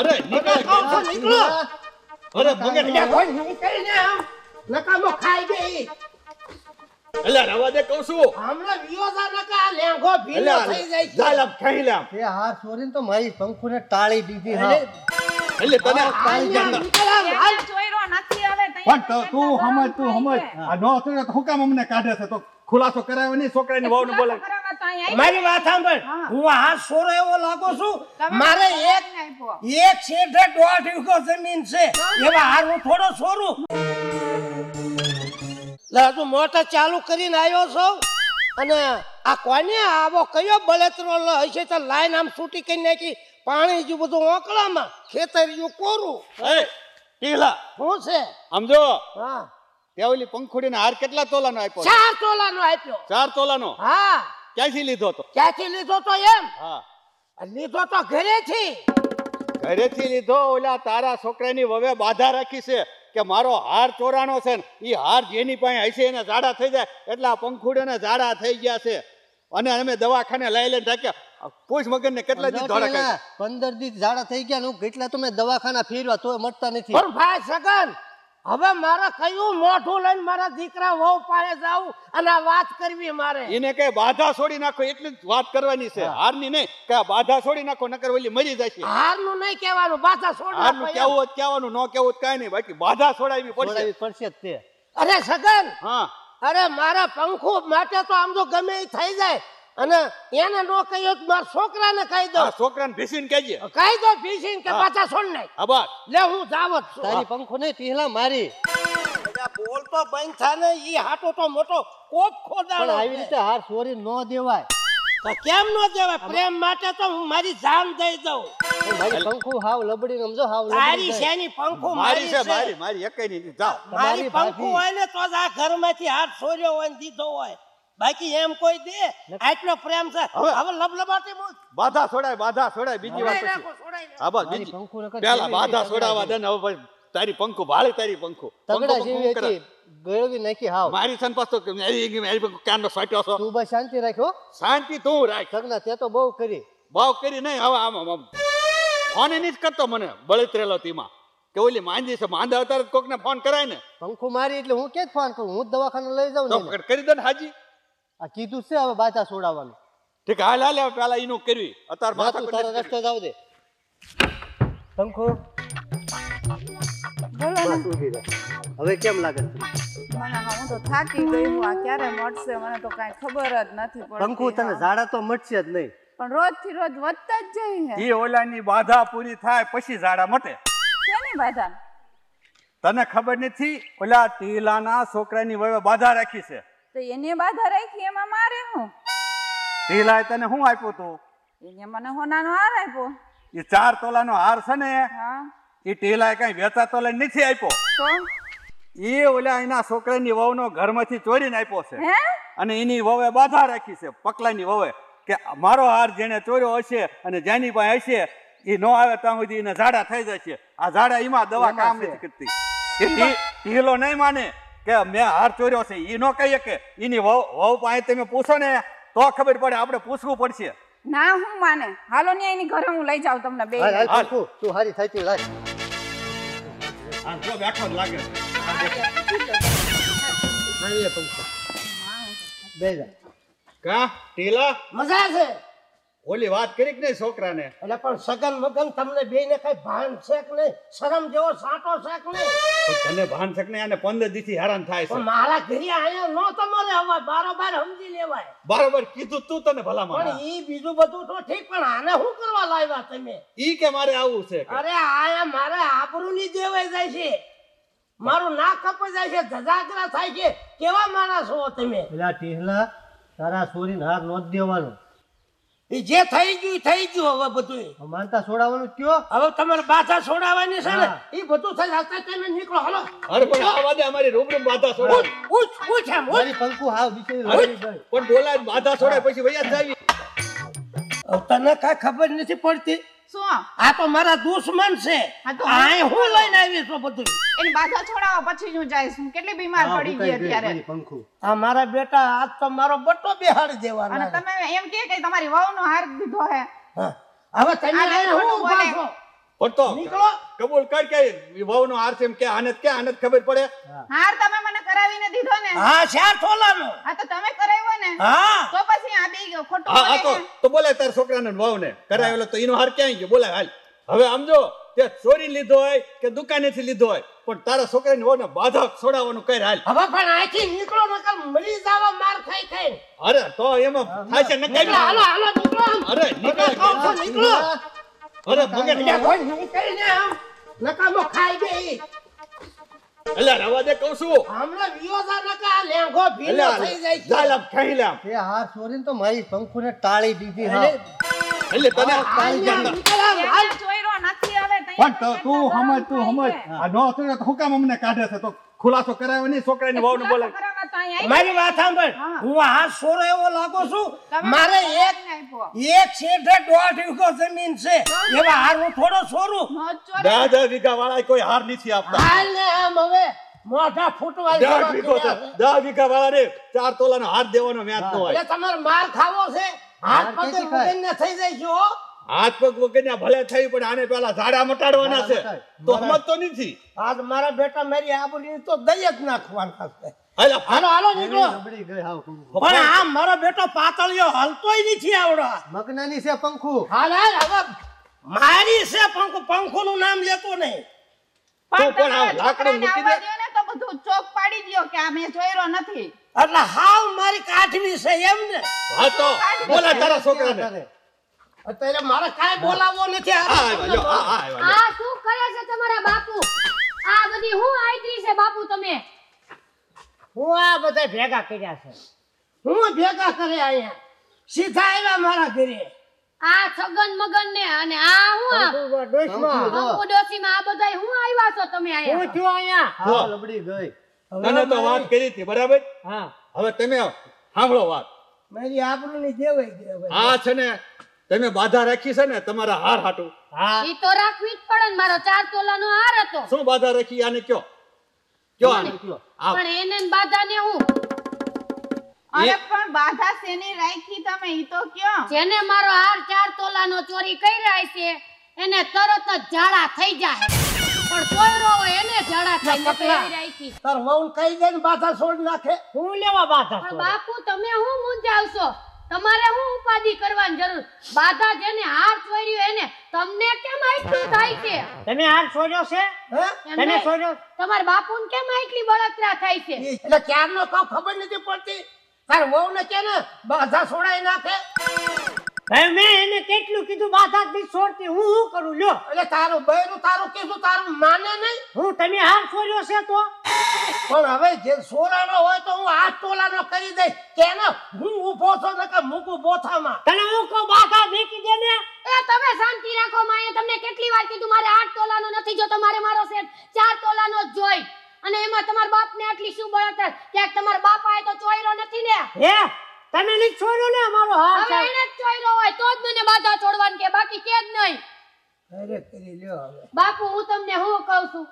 અરે નીકળ કામ છો અરે મગજ એટલે કોઈ નીકળી ને આમ નકામો ખાઈ ગઈ એટલે રવા દે કહું છું હમણે વિયોસા નકા લેંગો ભીલો થઈ જાય જાલમ ખાઈ લે એ હાર છોરીને તો મારી પંખુને ટાળી દીધી હા એટલે તને ટાળી જાય નીકળ હાલ ચોયરો નથી હવે પણ તું સમજ તું સમજ આ નોકરી તો હુકામ અમને કાઢે છે તો ખુલાસો કરાવે નહીં છોકરાની વાવને બોલે મારી વાત સાંભળ હું આ સોરો એવો લાગો છું મારે એક એક શેઠે દોઢ વીઘો જમીન છે એવા હાર થોડો સોરું હજુ મોટર ચાલુ કરીને આવ્યો છો અને આ કોને આવો કયો બળતરો હશે તો લાઈન આમ છૂટી કરી નાખી પાણી જો બધું ઓકળામાં ખેતર જો કોરું પીલા શું છે સમજો હા પંખુડી પંખુડીને હાર કેટલા તોલાનો આપ્યો ચાર તોલાનો આપ્યો ચાર તોલાનો હા ક્યાંથી લીધો તો ક્યાંથી લીધો તો એમ હા લીધો તો ઘરેથી ઘરેથી લીધો ઓલા તારા છોકરાની વવે બાધા રાખી છે કે મારો હાર ચોરાણો છે ને એ હાર જેની પાસે હશે એને ઝાડા થઈ જાય એટલે આ પંખુડને ઝાડા થઈ ગયા છે અને અમે દવાખાને લઈ લઈને રાખ્યા પૂછ ને કેટલા દિવસ ધોળા પંદર દી ઝાડા થઈ ગયા હું કેટલા તમે દવાખાના ફેરવા તો મળતા નથી ભાઈ સગન હવે મારે કયું મોઢું લઈને મારા દીકરા વહુ પાસે જાવું અને વાત કરવી મારે એને કઈ બાધા છોડી નાખો એટલી જ વાત કરવાની છે હારની નહીં કે બાધા છોડી નાખો નકર ઓલી મરી જશે હારનું નહીં કહેવાનું બાધા છોડી હારનું કહેવું જ કહેવાનું ન કહેવું જ કાંઈ નહીં બાકી બાધા છોડાવી પડશે પડશે તે અરે સગન હા અરે મારા પંખો માટે તો આમ તો ગમે એ થઈ જાય અને એને નો કહ્યો તો મારા છોકરાને કહી દો છોકરાને ભીસીને કહેજે કહી દો ભીસીને કે પાછા છોડ ને હા લે હું જાવત છું તારી પંખો ને પીહલા મારી બોલ તો બંધ થા ને ઈ હાટો તો મોટો કોપ ખોદાણો પણ આવી રીતે હાર સોરી નો દેવાય તો કેમ નો દેવાય પ્રેમ માટે તો હું મારી જાન દઈ દઉં મારી પંખું હાવ લબડી સમજો હાવ લબડી તારી શેની પંખું મારી છે મારી મારી એકઈ ની જાવ મારી પંખું હોય ને તો જ આ ઘરમાંથી હાથ ચોર્યો હોય ને દીધો હોય બાકી એમ કોઈ દે આટલો પ્રેમ છે હવે હવે લબલબાટી મૂક બાધા છોડાય બાધા છોડાય બીજી વાત પછી હા બસ બીજી પેલા બાધા છોડાવા દે ને હવે તારી પંખો ભાળી તારી પંખો તગડા જેવી હતી ગળવી નાખી હાવ મારી સન પાસો કે મેરી મેરી પંખો કાનનો સાટ્યો છો તું બસ શાંતિ રાખ્યો શાંતિ તું રાખ તગના તે તો બહુ કરી બહુ કરી નહીં હવે આમ આમ ફોન એની જ કરતો મને બળતરેલો તીમાં કે ઓલી માંદી છે માંદા અવતાર ને ફોન કરાય ને પંખો મારી એટલે હું કે ફોન કરું હું દવાખાને લઈ જાઉં કરી દે ને હાજી આ કીધું છે હવે બાચા છોડાવવાનું ઠીક હાલ હાલ હવે પેલા એનું કરવી અત્યારે ના તું તારા જાવ દે શંખો હવે કેમ લાગે છે થાકી આ ક્યારે મળશે મને તો કાંઈ ખબર જ નથી શંખુ તને ઝાડા તો મટશે જ નહીં પણ રોજ થી રોજ વધતા જ જાય છે ઓલાની બાધા પૂરી થાય પછી ઝાડા મટે તને ખબર નથી ઓલા ટીલાના છોકરાની વવે બાધા રાખી છે તો એને બાધા રાખી એમાં મારે હું ઢીલાય તને શું આપ્યું તું એને મને હોનાનો હાર આપ્યો એ ચાર તોલાનો હાર છે ને હા એ ટેલાએ કઈ વેચાતો લઈને નથી આપ્યો તો એ ઓલા એના છોકરાની વહુનો ઘરમાંથી ચોરીને આપ્યો છે અને એની વહુએ બાધા રાખી છે પકલાની વહુએ કે મારો હાર જેને ચોર્યો હશે અને જેની પાસે હશે એ નો આવે ત્યાં સુધી એના ઝાડા થઈ જશે આ ઝાડા એમાં દવા કામ નથી કરતી ઢીલો નહીં માને કે મેં હાર ચોર્યો છે એ નો કહીએ કે એની વહુ વહુ પાસે તમે પૂછો ને તો ખબર પડે આપણે પૂછવું પડશે ના હું માને હાલો ને એની ઘરે હું લઈ જાઉં તમને બે તું હારી થઈ તું આ જો બેઠો લાગે બે કા ટીલા મજા છે ઓલી વાત કરી કે નહીં છોકરાને એટલે પણ સગન મગન તમને બે ને કઈ ભાન છે કે નહીં શરમ જેવો સાટો છે કે નહીં તને ભાન છે કે નહીં અને પંદર દિવસથી હેરાન થાય છે મારા ઘરે આયા નો તમારે હવે બારોબાર સમજી લેવાય બરોબર કીધું તું તને ભલા મારા પણ ઈ બીજું બધું તો ઠીક પણ આને શું કરવા લાવ્યા તમે ઈ કે મારે આવું છે અરે આયા મારે આબરૂ ની દેવાય જાય છે મારું નાક કપાઈ જાય છે ધજાગરા થાય છે કેવા માણસ હો તમે પેલા ટીહલા તારા સોરીને હાથ નો દેવાનું એ જે થઈ ગયું થઈ ગયું હવે બધું માનતા છોડાવવાનું કયો હવે તમારે બાધા છોડાવવાની છે ને એ બધું થઈ હાથે તમે નીકળો હલો અરે પણ આવા દે અમારી રૂબરૂ બાધા છોડાવ પૂછ ઉઠ એમ મારી પંખુ હાવ બીચે પણ બોલા બાધા છોડાય પછી વૈયા જાવી તને કાંઈ ખબર નથી પડતી આ તો મારા દુશ્મન છે આ હું લઈને આવી છું બધું એની બાધા છોડાવવા પછી હું જઈશ હું કેટલી બીમાર પડી ગઈ અત્યારે આ મારા બેટા આજ તો મારો બટ્ટો બેહાડી દેવાનો અને તમે એમ કે કે તમારી વહુનો હાર દીધો હે હવે તમે લઈને હું ઉભા છો પડતો નીકળો કબૂલ કર કે વહુનો હાર છે એમ કે આને કે આને ખબર પડે હાર તમે મને કરાવીને દીધો ને હા શાર થોલાનો હા તો તમે કરાવ્યો ને હા તો આવ્યો ખોટું હા હા તો બોલે તો બોલે તાર છોકરાને વહુને કરાવેલો તો એનો હાર ક્યાં ગયો બોલે હાલ હવે આમ જો તે ચોરી લીધો હોય કે દુકાનેથી લીધો હોય પણ તારા છોકરાને વહુને બાધા છોડાવવાનું કર હાલ હવે પણ આથી નીકળો નકર મળી જાવા માર ખાઈ ખાઈ અરે તો એમાં થાય છે નકાઈ હાલો હાલો નીકળો અરે નીકળો નીકળો અરે બગડ નીકળી ને આમ નકામો ખાઈ ગઈ એટલે રવા દે કહું છું હમણાં વિયોજા નકા આખો ભીનો થઈ જાય છે ચાલ ખાઈ લે એ હાર છોરીને તો મારી પંખોને ટાળી દીધી હા એટલે તને ટાળી જાન હાલ ચોયરો નથી આવે પણ તું સમજ તું સમજ આ નો તો હું અમને કાઢે છે તો ખુલાસો કરાયો નહીં છોકરાની વાવને બોલે મારી વાત સાંભળ હું આ સોરો એવો લાગો છું મારે એક એક શેઠે દોઢ વીઘો જમીન છે એવા હાર હું થોડો છોરું દસ વીઘા વાળા કોઈ હાર નથી આપતા હાલ ને આમ હવે મોઢા ફૂટવા દસ વીઘો દસ વીઘા વાળાને ચાર તોલાનો હાથ દેવાનો વ્યાજ તો હોય એટલે તમારે માર ખાવો છે હાથ પગે વગરને થઈ જાય છો હાથ પગ વગરને ભલે થઈ પણ આને પેલા ઝાડા મટાડવાના છે તો હમત તો નથી આજ મારા બેટા મારી આબુલી તો દઈ જ નાખવાના છે મગનાની છે પંખુ હવે મારી છે પંખુ પંખુ નું નામ લેતો નહીં તો બધું ચોક પાડી દયો કે આ મેં જોયરો નથી એટલે હાવ મારી કાઠની છે એમ ને હા તો બોલા તારા છોકરાને અત્યારે મારે કાઈ બોલાવવો નથી આ શું કરે છે તમારા બાપુ આ બધી હું આઈટી છે બાપુ તમે હું આ બધા ભેગા કર્યા છે હું ભેગા કરે આયા સીધા આવ્યા મારા ઘરે આ છગન મગન ને અને આ હું ડોશમાં ડોશીમાં આ બધાય હું આવ્યા છો તમે આયા હું છું આયા હા લબડી ગઈ તને તો વાત કરી હતી બરાબર હા હવે તમે સાંભળો વાત મારી આપણું ની જેવાય જેવાય આ છે ને તમે બાધા રાખી છે ને તમારા હાર હાટું હા ઈ તો રાખવી જ પડે ને મારો ચાર તોલા તોલાનો હાર હતો શું બાધા રાખી આને કયો કયો આને કયો પણ એને બાધા ને હું અરે પણ બાધા સેની રાખી તમે ઈ તો કયો જેને મારો હાર ચાર તોલાનો ચોરી કરી રહી છે એને તરત જ ઝાડા થઈ જાય પણ કોયરો એને ઝાડા થઈ ને પહેરી રાખી તાર વહુ કઈ દે ને બાધા છોડ નાખે હું લેવા બાધા પણ બાપુ તમે હું મૂંઝાવશો તમારે હું ઉપાધિ કરવાની જરૂર બાધા જેને હાર છોડ્યો એને તમને કેમ આટલું થાય છે તમે હાર છોડ્યો છે તમે છોડ્યો તમારા બાપુને કેમ આટલી બળતરા થાય છે એટલે ક્યારનો કાવ ખબર નથી પડતી તાર વહુ ને કે ને બાધા છોડાય નાખે મેં એને કેટલું કીધું બાધા થી છોડતી હું શું કરું લ્યો એટલે તારું બહેરું તારું કીધું તારું માને નહીં હું તમે હાર છોડ્યો છે તો પણ હવે જે છોરાનો હોય તો હું હાથ ટોલાનો કરી દઈશ કે કેને હું ઊભો છો ને કે મૂકું બોથામાં તને હું કહું બાધા મેકી દે ને એ તમે શાંતિ રાખો માએ તમને કેટલી વાર કીધું મારે આઠ તોલાનો નથી જોતો મારે મારો સેટ ચાર તોલાનો જ જોઈ અને એમાં તમારા બાપને આટલી શું બળતર ક્યાંક તમારા બાપા એ તો ચોયરો નથી ને હે તમે નહીં છોડ્યો ને અમારો હાથ હવે એને ચોયરો હોય તો જ મને બાધા છોડવાની કે બાકી કે જ નહીં અરે કરી લ્યો હવે બાપુ હું તમને હું કહું છું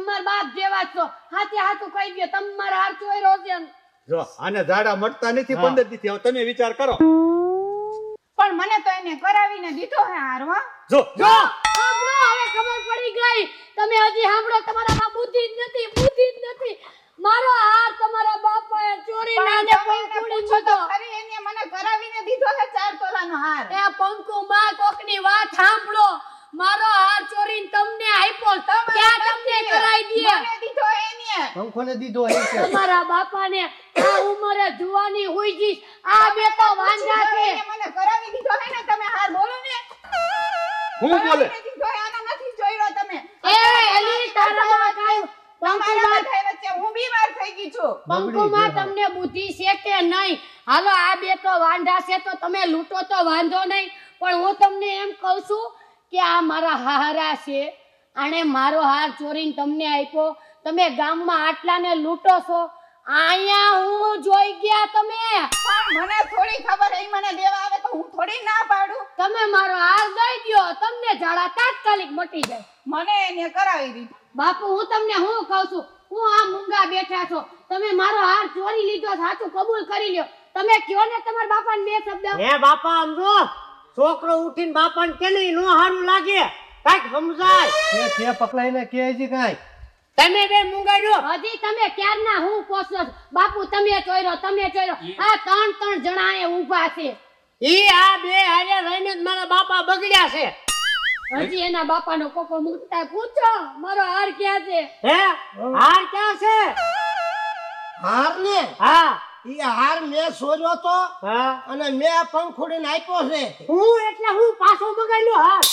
તમાર બાપ જેવા છો હાથે હાથું કહી દો તમારા હાર ચોયરો છે જો આને ઝાડા મળતા નથી 15 દીથી હવે તમે વિચાર કરો પણ મને તો એને કરાવીને દીધો હે હારવા જો જો ખબર પડી ગઈ તમે હજી સાંભળો તમારામાં બુદ્ધિ જ નથી બુદ્ધિ જ નથી મારો હાર તમારા બાપાએ ચોરી નાને પંખુડી દીધો અરે એને મને કરાવીને દીધો છે ચાર તોલાનો હાર એ પંખુ માં કોકની વાત સાંભળો મારો હાર ચોરી તમને આપ્યો ક્યાં તમને કરાઈ દીએ મને દીધો એને પંખોને દીધો એ છે તમારા બાપાને આ ઉંમરે જુવાની હોઈ જી આ બે તો વાંઢા છે મને કરાવી દીધો હે ને તમે હાર બોલો ને હું બોલે જોઈ આનો નથી જોઈરો તમે એ એલી તારા તમારા વચ્ચે હું બીમાર થઈ ગઈ છું પંકુમાં તમને બુદ્ધિ છે કે નહીં હાલો આ બે તો વાંઢા છે તો તમે લૂંટો તો વાંધો નહીં પણ હું તમને એમ કહું છું કે આ મારા હારા છે આણે મારો હાર ચોરીને તમને આપ્યો તમે ગામમાં આટલાને લૂંટો છો આયા હું જોઈ ગયા તમે પણ મને થોડી ખબર એ મને દેવા આવે તો હું થોડી ના પાડું તમે મારો હાર દઈ ગયો તમને ઝાડા તાત્કાલિક મટી જાય મને એને કરાવી દીધી બાપુ હું તમને હું કહું છું હું આ મુંગા બેઠા છો તમે મારો હાર ચોરી લીધો સાચું કબૂલ કરી લ્યો તમે કયો ને તમારા બાપાને બે શબ્દ હે બાપા અમરો છોકરો ઉઠીને બાપાને કેને નો હારું લાગે કાઈક સમજાય કે પકડાઈને કે છે તમે બે મુંગાડો હજી તમે ક્યારના હું પોસો બાપુ તમે ચોયરો તમે ચોયરો આ ત્રણ ત્રણ જણા એ ઊભા છે ઈ આ બે હારે રહીને જ મારા બાપા બગડ્યા છે હજી એના બાપાનો કોકો મુકતા પૂછો મારો હાર ક્યાં છે હે હાર ક્યાં છે હાર ને હા ઈ હાર મે સોર્યો તો હા અને મે પંખુડીને આપ્યો છે હું એટલે હું પાછો બગાડ્યો હાર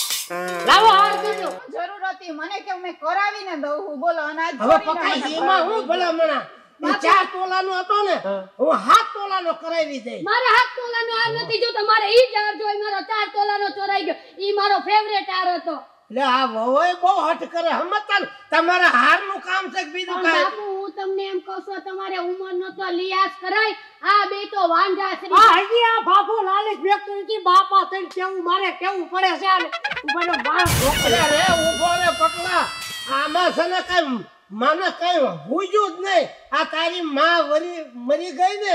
લાવો હાર દીધું જરૂર હતી મને કે મેં કરાવીને દઉં હું બોલો અનાજ હવે પકાઈ એમાં હું ભલામણા ચાર નો હતો ને હું હાથ તોલા નો કરાવી દઈ મારા હાથ તોલા નો હાર નથી જો તમારે ઈ જ હાર જોઈ મારો ચાર તોલા નો ચોરાઈ ગયો ઈ મારો ફેવરેટ હાર હતો લે આ વહોય બહુ હટ હમતન તમારા હાર નું કામ છે બીજું કાઈ બાપુ હું તમને એમ કહું છું તમારે ઉંમર નો તો લિયાસ કરાય આ બે તો વાંઢા છે આ હજી આ બાપુ લાલિશ વ્યક્ત નથી બાપા થઈને કેવું મારે કેવું પડે છે અને ઉપર બાળ ઢોકળા રે ઉભો રે પકલા આમાં છે ને કઈ મને કઈ ભૂજ્યું જ નહીં આ તારી માં વરી મરી ગઈ ને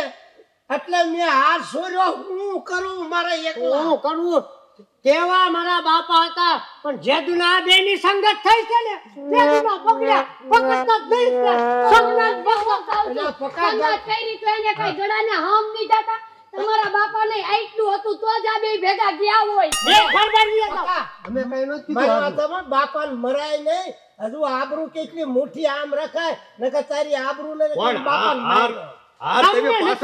એટલે મેં હાર સોર્યો હું કરું મારે એકલા હું કરું તેવા મારા બાપા હતા પણ જેદુના બે ની સંગત થઈ છે ને જેદુના પકડ્યા પકડતા જ નહીં ને સંગત ભગવત આવજો સંગત કરી તો એને કઈ ગળાને હામ નહીં જાતા તમારા બાપા ને આટલું હતું તો જ આ બે ભેગા ગયા હોય બે ફરબાની હતા અમે કઈ નથી કીધું મારા તમારા બાપા મરાય નહીં હજુ આબરૂ કેટલી મોટી આમ રખાય નકર તારી આબરૂ ને બાપા માર્યો તમે માં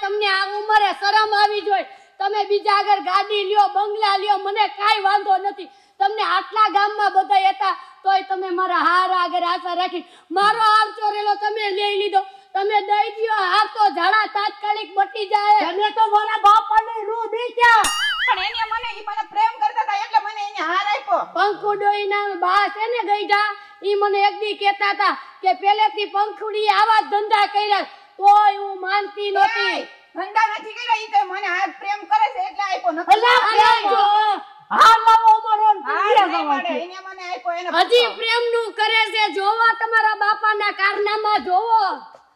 તમને આ ઉંમરે શરમ આવી જોઈએ તમે બીજા આગળ ગાડી લ્યો બંગલા લ્યો મને કાઈ વાંધો નથી તમને આટલા ગામમાં બધા હતા તોય તમે મારા હાર આગળ આશા રાખી મારો હાર ચોરેલો તમે લઈ લીધો તમે દઈ દયો આ તો ઝાડા તાત્કાલિક બટી જાય તમે તો મારા બાપાને રૂ દીધા પણ એને મને ઈ મને પ્રેમ કરતા હતા એટલે મને એને હાર આપ્યો પંખુડોઈ ના બા છે ને ગઈઢા ઈ મને એક દી કહેતા હતા કે પહેલેથી પંખુડી આવા ધંધા કર્યા તોય હું માનતી નહોતી ધંધા નથી કર્યા ઈ તો મને આ પ્રેમ કરે છે એટલે આપ્યો નથી હા લાવો અમારો હા મને આપ્યો હજી પ્રેમ નું કરે છે જોવા તમારા બાપા ના કારનામાં જોવો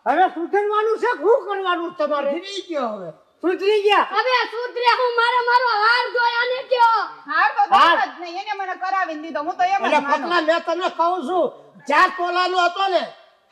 હવે સુધરવાનું છે શું કરવાનું તમારે સુધરી ગયો હવે સુધરી ગયા હવે સુધરે હું મારે મારો હાર જોયા અને કયો હાર તો હાર જ નહીં એને મને કરાવી દીધો હું તો એમ જ માનું એટલે પગલા મેં તને કહું છું જાત પોલાનો હતો ને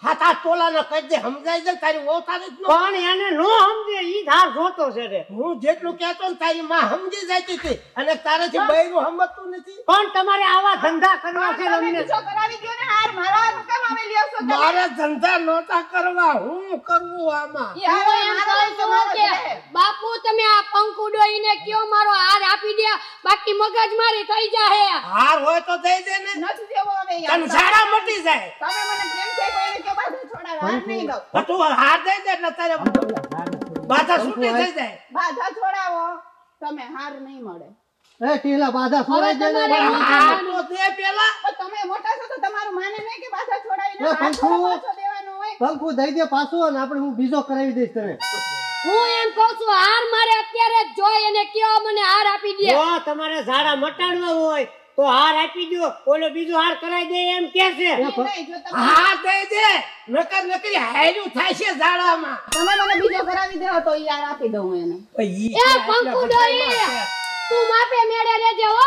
હાથા તોલાનો કહી દે સમજાય દે તારી વહુ તારી પણ એને નો સમજે ઈ ધાર જોતો છે રે હું જેટલું કહેતો ને તારી માં સમજી જતી હતી અને તારેથી બૈરું સમજતું નથી પણ તમારે આવા ધંધા કરવા છે અમને કરાવી ગયો ને હાર મારા કામ આવે લ્યો છો મારે ધંધા નોતા કરવા હું કરવું આમાં બાપુ તમે આ પંખ ઉડોઈને કયો મારો હાર આપી દે બાકી મગજ મારી થઈ જાય હાર હોય તો દઈ દે ને નથી દેવો હવે તન મટી જાય તમે મને કેમ થઈ તમારું માને નહીં કે બાધા છોડાવી ને પંખુ હોય પંખુ દઈ દે પાછું અને આપણે હું બીજો કરાવી દઈશ તને હું એમ કહું છું હાર મારે અત્યારે જોઈ અને કયો મને હાર આપી દે તમારે ઝાડા મટાડવા હોય તો હાર આપી દો ઓલો બીજો હાર કરાઈ દે એમ કે છે હા દઈ દે નકર નકરી હેલું થાય છે ઝાડામાં તમે મને બીજો કરાવી દો તો ઈ આપી દઉં એને એ પંકુ દોઈ તું માપે મેળે રહેજે હો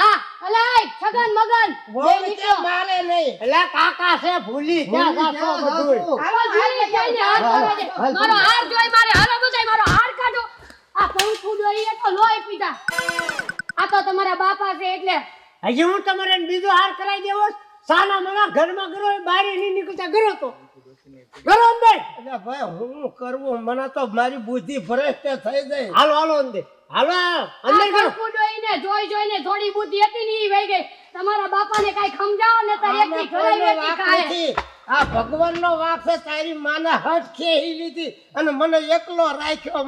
હા અલાય છગન મગન કે મારે નહીં એલા કાકા છે ભૂલી ક્યાં જાશો બધું હાલો જોઈ જઈને હાર મારો હાર જોઈ મારે હાલો બધાય મારો હાર કાઢો આ પંકુ દોઈ એ તો લોહી પીધા આ તો તમારા બાપા છે એટલે હજી હું તમારે બીજો હાર કરાવી દેવો સાના મના ઘરમાં ગરો બહાર નહીં નીકળતા ગરો તો ગરો અંબે ભાઈ હું કરવું મને તો મારી બુદ્ધિ ફ્રેશ થઈ ગઈ હાલો હાલો અંદે હાલો અંદર ગરો જોઈને જોઈ જોઈને થોડી બુદ્ધિ હતી ની વહી ગઈ તમારા બાપાને કઈ સમજાવો ને તો એકની ઘરાઈ વેતી ખાય આ ભગવાનનો વાક છે તારી માને હટ ખેહી લીધી અને મને એકલો રાખ્યો